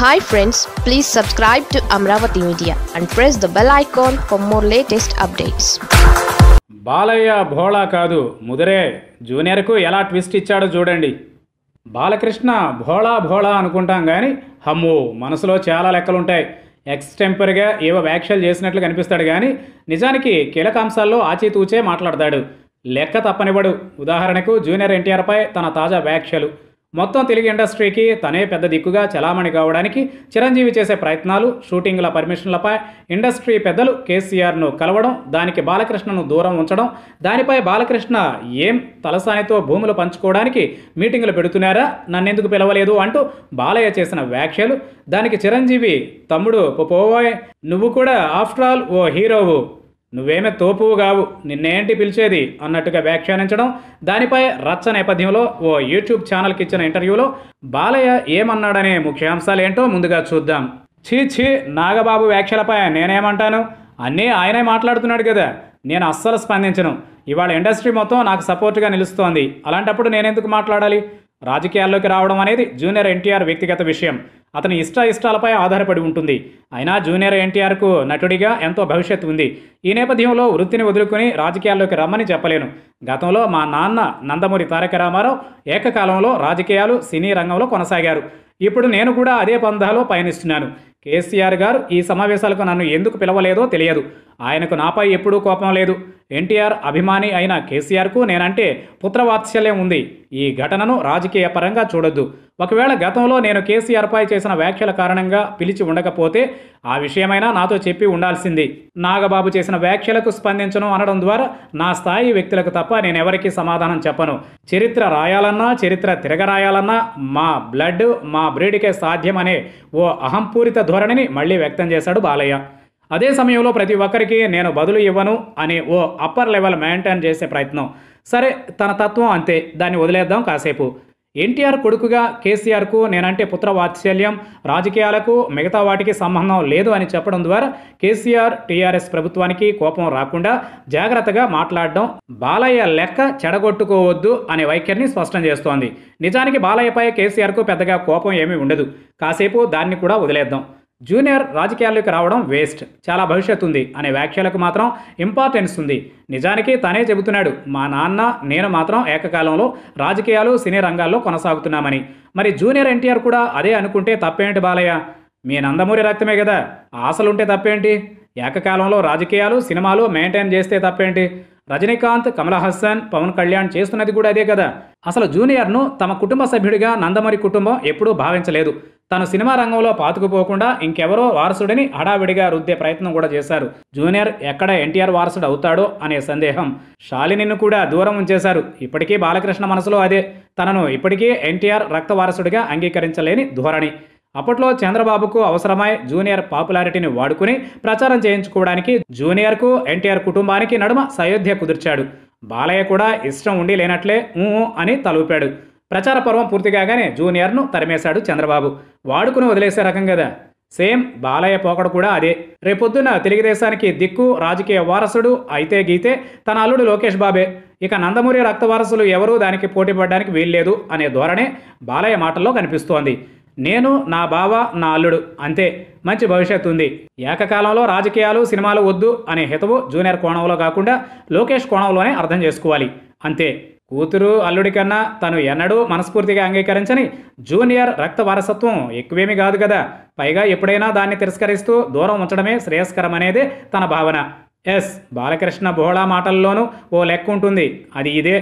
hi friends please subscribe to Amaravati media and press the bell icon for more latest updates Balayya భోళా కాదు ముదిరే జూనియర్కు ఎలా twist ఇచ్చాడో చూడండి బాలకృష్ణ భోళా భోళా అనుకుంటాం కానీ హమ్ము మనసులో చాలా లెక్కలుంటాయి ఎక్స్టెంపర్గా ఏవో వ్యాఖ్యలు చేసినట్లు కనిపిస్తాడు కానీ నిజానికి కీలక అంశాల్లో ఆచితూచే మాట్లాడతాడు లెక్క తప్పనివ్వడు ఉదాహరణకు జూనియర్ ఎన్టీఆర్పై తన తాజా వ్యాఖ్యలు మొత్తం తెలుగు ఇండస్ట్రీకి తనే పెద్ద దిక్కుగా చలామణి కావడానికి చిరంజీవి చేసే ప్రయత్నాలు షూటింగ్ల పర్మిషన్లపై ఇండస్ట్రీ పెద్దలు కేసీఆర్ను కలవడం దానికి బాలకృష్ణను దూరం ఉంచడం దానిపై బాలకృష్ణ ఏం తలసానితో భూములు పంచుకోవడానికి మీటింగులు పెడుతున్నారా నన్నెందుకు పిలవలేదు అంటూ బాలయ్య చేసిన వ్యాఖ్యలు దానికి చిరంజీవి తమ్ముడు పోవాయ్ నువ్వు కూడా ఆఫ్టర్ ఆల్ ఓ హీరోవు నువ్వేమే తోపువు కావు నిన్నేంటి పిలిచేది అన్నట్టుగా వ్యాఖ్యానించడం దానిపై రచ్చ నేపథ్యంలో ఓ యూట్యూబ్ ఛానల్కి ఇచ్చిన ఇంటర్వ్యూలో బాలయ్య ఏమన్నాడనే ఏంటో ముందుగా చూద్దాం ఛీ ఛీ నాగబాబు వ్యాఖ్యలపై నేనేమంటాను అన్నీ ఆయనే మాట్లాడుతున్నాడు కదా నేను అస్సలు స్పందించను ఇవాళ ఇండస్ట్రీ మొత్తం నాకు సపోర్ట్గా నిలుస్తోంది అలాంటప్పుడు నేనెందుకు మాట్లాడాలి రాజకీయాల్లోకి రావడం అనేది జూనియర్ ఎన్టీఆర్ వ్యక్తిగత విషయం అతని ఇష్ట ఇష్టాలపై ఆధారపడి ఉంటుంది అయినా జూనియర్ ఎన్టీఆర్కు నటుడిగా ఎంతో భవిష్యత్తు ఉంది ఈ నేపథ్యంలో వృత్తిని వదులుకుని రాజకీయాల్లోకి రమ్మని చెప్పలేను గతంలో మా నాన్న నందమూరి తారక రామారావు ఏకకాలంలో రాజకీయాలు సినీ రంగంలో కొనసాగారు ఇప్పుడు నేను కూడా అదే పంధాలో పయనిస్తున్నాను కేసీఆర్ గారు ఈ సమావేశాలకు నన్ను ఎందుకు పిలవలేదో తెలియదు ఆయనకు నాపై ఎప్పుడూ కోపం లేదు ఎన్టీఆర్ అభిమాని అయిన కేసీఆర్కు నేనంటే పుత్రవాత్సల్యం ఉంది ఈ ఘటనను రాజకీయ పరంగా చూడొద్దు ఒకవేళ గతంలో నేను కేసీఆర్పై చేసిన వ్యాఖ్యల కారణంగా పిలిచి ఉండకపోతే ఆ విషయమైనా నాతో చెప్పి ఉండాల్సింది నాగబాబు చేసిన వ్యాఖ్యలకు స్పందించను అనడం ద్వారా నా స్థాయి వ్యక్తులకు తప్ప నేనెవరికీ సమాధానం చెప్పను చరిత్ర రాయాలన్నా చరిత్ర తిరగరాయాలన్నా మా బ్లడ్ మా సాధ్యం సాధ్యమనే ఓ అహంపూరిత ధోరణిని మళ్ళీ వ్యక్తం చేశాడు బాలయ్య అదే సమయంలో ప్రతి ఒక్కరికి నేను బదులు ఇవ్వను అనే ఓ అప్పర్ లెవెల్ మెయింటైన్ చేసే ప్రయత్నం సరే తన తత్వం అంతే దాన్ని వదిలేద్దాం కాసేపు ఎన్టీఆర్ కొడుకుగా కేసీఆర్కు నేనంటే పుత్ర వాత్సల్యం రాజకీయాలకు మిగతా వాటికి సంబంధం లేదు అని చెప్పడం ద్వారా కేసీఆర్ టీఆర్ఎస్ ప్రభుత్వానికి కోపం రాకుండా జాగ్రత్తగా మాట్లాడడం బాలయ్య లెక్క చెడగొట్టుకోవద్దు అనే వైఖరిని స్పష్టం చేస్తోంది నిజానికి బాలయ్యపై కేసీఆర్కు పెద్దగా కోపం ఏమీ ఉండదు కాసేపు దాన్ని కూడా వదిలేద్దాం జూనియర్ రాజకీయాల్లోకి రావడం వేస్ట్ చాలా భవిష్యత్తు ఉంది అనే వ్యాఖ్యలకు మాత్రం ఇంపార్టెన్స్ ఉంది నిజానికి తనే చెబుతున్నాడు మా నాన్న నేను మాత్రం ఏకకాలంలో రాజకీయాలు సినీ రంగాల్లో కొనసాగుతున్నామని మరి జూనియర్ ఎన్టీఆర్ కూడా అదే అనుకుంటే తప్పేంటి బాలయ్య మీ నందమూరి రక్తమే కదా ఆశలుంటే తప్పేంటి ఏకకాలంలో రాజకీయాలు సినిమాలు మెయింటైన్ చేస్తే తప్పేంటి రజనీకాంత్ కమల్ హసన్ పవన్ కళ్యాణ్ చేస్తున్నది కూడా అదే కదా అసలు జూనియర్ను తమ కుటుంబ సభ్యుడిగా నందమూరి కుటుంబం ఎప్పుడూ భావించలేదు తను సినిమా రంగంలో పాతుకుపోకుండా ఇంకెవరో వారసుడిని హడావిడిగా రుద్దే ప్రయత్నం కూడా చేశారు జూనియర్ ఎక్కడ ఎన్టీఆర్ వారసుడు అవుతాడో అనే సందేహం షాలినిను కూడా దూరం ఉంచేశారు ఇప్పటికీ బాలకృష్ణ మనసులో అదే తనను ఇప్పటికీ ఎన్టీఆర్ రక్త వారసుడిగా అంగీకరించలేని ధోరణి అప్పట్లో చంద్రబాబుకు అవసరమై జూనియర్ పాపులారిటీని వాడుకుని ప్రచారం చేయించుకోవడానికి జూనియర్కు ఎన్టీఆర్ కుటుంబానికి నడుమ సయోధ్య కుదిర్చాడు బాలయ్య కూడా ఇష్టం ఉండి లేనట్లే అని తలూపాడు ప్రచార పర్వం పూర్తి కాగానే జూనియర్ను తరిమేశాడు చంద్రబాబు వాడుకుని వదిలేసే రకం కదా సేమ్ బాలయ్య పోకడ కూడా అదే రేపొద్దున తెలుగుదేశానికి దిక్కు రాజకీయ వారసుడు అయితే గీతే తన అల్లుడు లోకేష్ బాబే ఇక నందమూరి రక్త వారసులు ఎవరూ దానికి పోటీపడడానికి వీల్లేదు అనే ధోరణే బాలయ్య మాటల్లో కనిపిస్తోంది నేను నా బావ నా అల్లుడు అంతే మంచి భవిష్యత్తు ఉంది ఏకకాలంలో రాజకీయాలు సినిమాలు వద్దు అనే హితవు జూనియర్ కోణంలో కాకుండా లోకేష్ కోణంలోనే అర్థం చేసుకోవాలి అంతే కూతురు అల్లుడి కన్నా తను ఎన్నడూ మనస్ఫూర్తిగా అంగీకరించని జూనియర్ రక్త వారసత్వం ఎక్కువేమీ కాదు కదా పైగా ఎప్పుడైనా దాన్ని తిరస్కరిస్తూ దూరం ఉంచడమే అనేది తన భావన ఎస్ బాలకృష్ణ బోళా మాటల్లోనూ ఓ లెక్క ఉంటుంది అది ఇదే